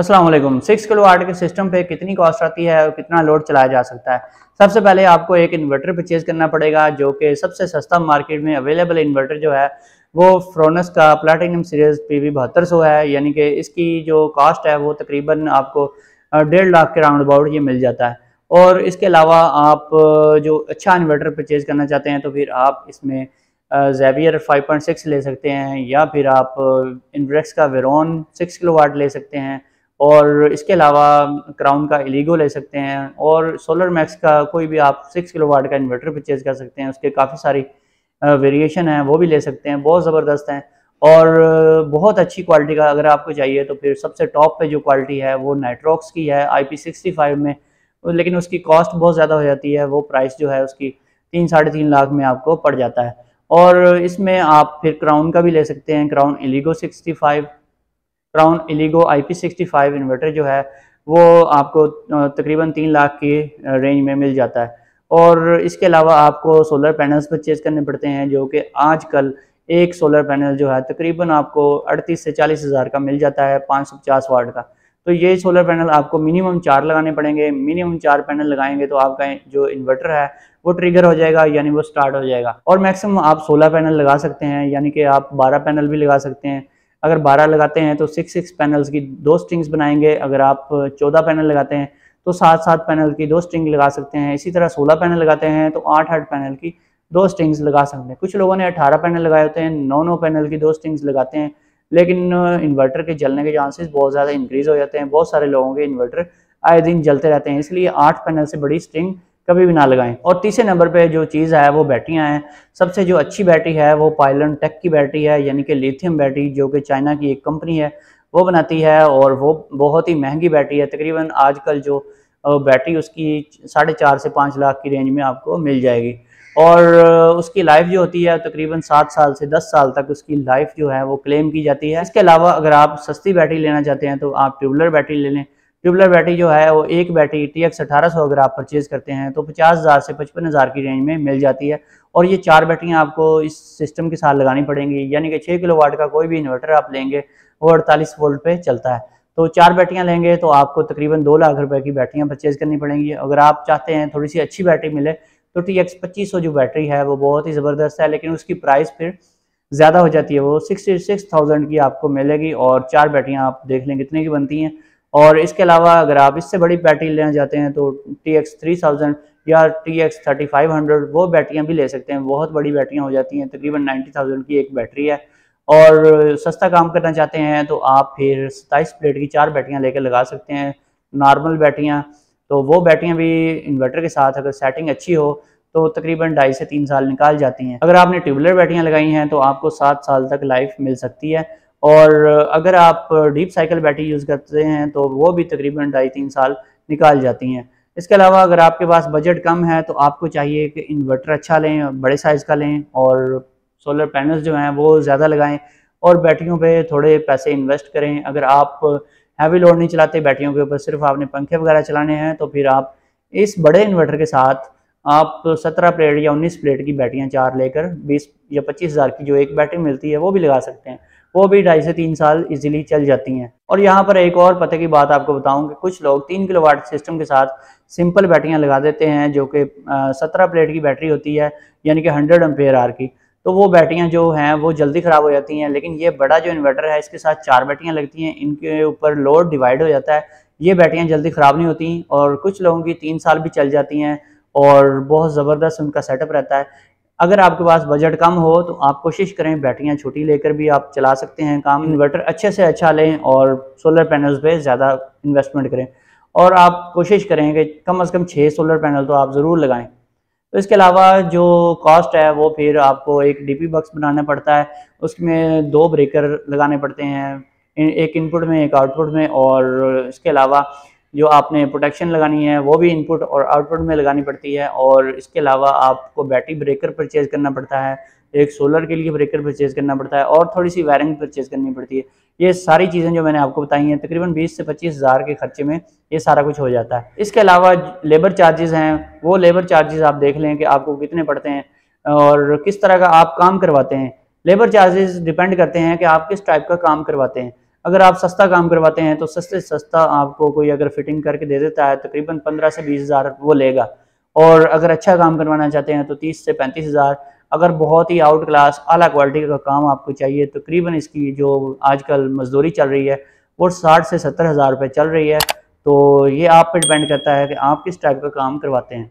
Aslam six kilo watt के system पे कितनी कॉस्ट आती है और कितना लोड चलाया जा सकता है सबसे पहले आपको एक इन्वर्टर परचेज़ करना पड़ेगा जो कि सबसे सस्ता मार्केट में अवेलेबल इन्वर्टर जो है वो फ्रोनस का प्लाटिनम सीरीज़ पी वी बहत्तर सौ है यानी कि इसकी जो कॉस्ट है वो तकरीबन आपको डेढ़ लाख के राउंड अबाउट ये मिल जाता है और इसके अलावा आप जो अच्छा इन्वर्टर परचेज़ करना चाहते हैं तो फिर आप इसमें जेवियर 5.6 ले सकते हैं या फिर आप इन्वर्क्स का वेरोन 6 किलो वाट ले सकते हैं और इसके अलावा क्राउन का इलीगो ले सकते हैं और सोलर मैक्स का कोई भी आप सिक्स किलो वाट का इन्वर्टर परचेज़ कर सकते हैं उसके काफ़ी सारी वेरिएशन हैं वो भी ले सकते हैं बहुत ज़बरदस्त हैं और बहुत अच्छी क्वालिटी का अगर आपको चाहिए तो फिर सबसे टॉप पे जो क्वालिटी है वो नाइट्रॉक्स की है आई में लेकिन उसकी कॉस्ट बहुत ज़्यादा हो जाती है वो प्राइस जो है उसकी तीन साढ़े तीन लाख में आपको पड़ जाता है और इसमें आप फिर क्राउन का भी ले सकते हैं Crown Eligo sixty five Crown Eligo I P sixty five inverter जो है वो आपको तकरीबन तीन लाख की रेंज में मिल जाता है और इसके अलावा आपको सोलर पैनल्स परचेज़ करने पड़ते हैं जो कि आजकल एक सोलर पैनल जो है तकरीबन आपको अड़तीस से चालीस हज़ार का मिल जाता है पाँच सौ पचास वाट का तो ये सोलर पैनल आपको मिनिमम चार लगाने पड़ेंगे मिनिमम चार पैनल लगाएंगे तो आपका जो इन्वर्टर है वो ट्रिगर हो जाएगा यानी वो स्टार्ट हो जाएगा और मैक्सिमम आप सोलह पैनल लगा सकते हैं यानी कि आप बारह पैनल भी लगा सकते हैं अगर 12 लगाते हैं तो सिक्स सिक्स पैनल्स की दो स्ट्रिंग्स बनाएंगे अगर आप 14 पैनल लगाते हैं तो सात सात पैनल की दो स्ट्रिंग लगा सकते हैं इसी तरह 16 पैनल लगाते हैं तो आठ आठ पैनल की दो स्ट्रिंग्स लगा सकते हैं कुछ लोगों ने 18 पैनल लगाए होते हैं नौ नौ पैनल की दो स्ट्रिंग्स लगाते हैं लेकिन इन्वर्टर के जलने के चांसेस बहुत ज़्यादा इंक्रीज़ हो जाते हैं बहुत सारे लोगों के इन्वर्टर आए दिन जलते रहते हैं इसलिए आठ पैनल से बड़ी स्ट्रिंग कभी भी ना लगाएं और तीसरे नंबर पे जो चीज़ है वो बैटरियां हैं सबसे जो अच्छी बैटरी है वो पायलन टेक की बैटरी है यानी कि लिथियम बैटरी जो कि चाइना की एक कंपनी है वो बनाती है और वो बहुत ही महंगी बैटरी है तकरीबन आजकल जो बैटरी उसकी साढ़े चार से पाँच लाख की रेंज में आपको मिल जाएगी और उसकी लाइफ जो होती है तकरीबन सात साल से दस साल तक उसकी लाइफ जो है वो क्लेम की जाती है इसके अलावा अगर आप सस्ती बैटरी लेना चाहते हैं तो आप ट्यूबलर बैटरी ले लें ट्यूबलर बैटरी जो है वो एक बैटरी टी एक्स अठारह अगर आप परचेज़ करते हैं तो पचास हज़ार से पचपन हज़ार की रेंज में मिल जाती है और ये चार बैटरियाँ आपको इस सिस्टम के साथ लगानी पड़ेंगी यानी कि छः किलो वाट का कोई भी इन्वर्टर आप लेंगे वो अड़तालीस वोल्ट पे चलता है तो चार बैटरियां लेंगे तो आपको तकरीबन दो लाख रुपये की बैटरियाँ परचेज़ करनी पड़ेंगी अगर आप चाहते हैं थोड़ी सी अच्छी बैटरी मिले तो टी एक्स पच्चीस जो बैटरी है वो बहुत ही ज़बरदस्त है लेकिन उसकी प्राइस फिर ज़्यादा हो जाती है वो सिक्सटी सिक्स थाउजेंड की आपको मिलेगी और चार बैटरियाँ आप देख लें कितने की बनती हैं और इसके अलावा अगर आप इससे बड़ी बैटरी लेना चाहते हैं तो टी एक्स थ्री थाउजेंड या T X thirty five hundred वो बैटरियाँ भी ले सकते हैं बहुत बड़ी बैटरियाँ हो जाती हैं तकरीबन नाइन्टी थाउजेंड की एक बैटरी है और सस्ता काम करना चाहते हैं तो आप फिर सताईस प्लेट की चार बैटरियाँ लेकर लगा सकते हैं नॉर्मल बैटरियाँ तो वो बैटरियाँ भी इन्वर्टर के साथ अगर सेटिंग अच्छी हो तो तकरीबन ढाई से तीन साल निकाल जाती हैं अगर आपने ट्यूबलर बैटरियाँ लगाई हैं तो आपको सात साल तक लाइफ मिल सकती है और अगर आप डीप साइकिल बैटरी यूज़ करते हैं तो वो भी तकरीबन ढाई तीन साल निकाल जाती हैं इसके अलावा अगर आपके पास बजट कम है तो आपको चाहिए कि इन्वर्टर अच्छा लें बड़े साइज़ का लें और सोलर पैनल्स जो हैं वो ज़्यादा लगाएं और बैटरियों पे थोड़े पैसे इन्वेस्ट करें अगर आप हैवी लोड नहीं चलाते बैटरियों के ऊपर सिर्फ आपने पंखे वगैरह चलाने हैं तो फिर आप इस बड़े इन्वर्टर के साथ आप सत्रह प्लेट या उन्नीस प्लेट की बैटरियाँ चार लेकर बीस या पच्चीस हज़ार की जो एक बैटरी मिलती है वो भी लगा सकते हैं वो भी ढाई से तीन साल इजीली चल जाती हैं और यहाँ पर एक और पते की बात आपको बताऊँ कि कुछ लोग तीन किलो वाट सिस्टम के साथ सिंपल बैटरियाँ लगा देते हैं जो कि सत्रह प्लेट की बैटरी होती है यानी कि हंड्रेड एम्पेयर आर की तो वो बैटरियाँ जो हैं वो जल्दी ख़राब हो जाती हैं लेकिन ये बड़ा जो इन्वर्टर है इसके साथ चार बैटरियाँ लगती हैं इनके ऊपर लोड डिवाइड हो जाता है ये बैटरियाँ जल्दी ख़राब नहीं होती और कुछ लोगों की तीन साल भी चल जाती हैं और बहुत ज़बरदस्त उनका सेटअप रहता है अगर आपके पास बजट कम हो तो आप कोशिश करें बैटरियाँ छोटी लेकर भी आप चला सकते हैं काम इन्वर्टर अच्छे से अच्छा लें और सोलर पैनल्स पे ज़्यादा इन्वेस्टमेंट करें और आप कोशिश करें कि कम अज़ कम छः सोलर पैनल तो आप ज़रूर लगाएं तो इसके अलावा जो कॉस्ट है वो फिर आपको एक डीपी बक्स बनाना पड़ता है उसमें दो ब्रेकर लगाने पड़ते हैं एक इनपुट में एक आउटपुट में और इसके अलावा जो आपने प्रोटेक्शन लगानी है वो भी इनपुट और आउटपुट में लगानी पड़ती है और इसके अलावा आपको बैटरी ब्रेकर परचेज़ करना पड़ता है एक सोलर के लिए ब्रेकर परचेज़ करना पड़ता है और थोड़ी सी वायरिंग परचेज़ करनी पड़ती है ये सारी चीज़ें जो मैंने आपको बताई हैं तकरीबन 20 से पच्चीस हज़ार के खर्चे में ये सारा कुछ हो जाता है इसके अलावा लेबर चार्जेस हैं वो लेबर चार्जेस आप देख लें कि आपको कितने पड़ते हैं और किस तरह का आप काम करवाते हैं लेबर चार्जेस डिपेंड करते हैं कि आप किस टाइप का काम करवाते हैं अगर आप सस्ता काम करवाते हैं तो सस्ते सस्ता आपको कोई अगर फिटिंग करके दे देता है तकरीबन पंद्रह से बीस हज़ार वो लेगा और अगर अच्छा काम करवाना चाहते हैं तो तीस से पैंतीस हज़ार अगर बहुत ही आउट क्लास अला क्वालिटी का, काम आपको चाहिए तकरीबन इसकी जो आजकल मजदूरी चल रही है वो साठ से सत्तर हज़ार रुपये चल रही है तो ये आप पर डिपेंड करता है कि आप किस टाइप का काम करवाते हैं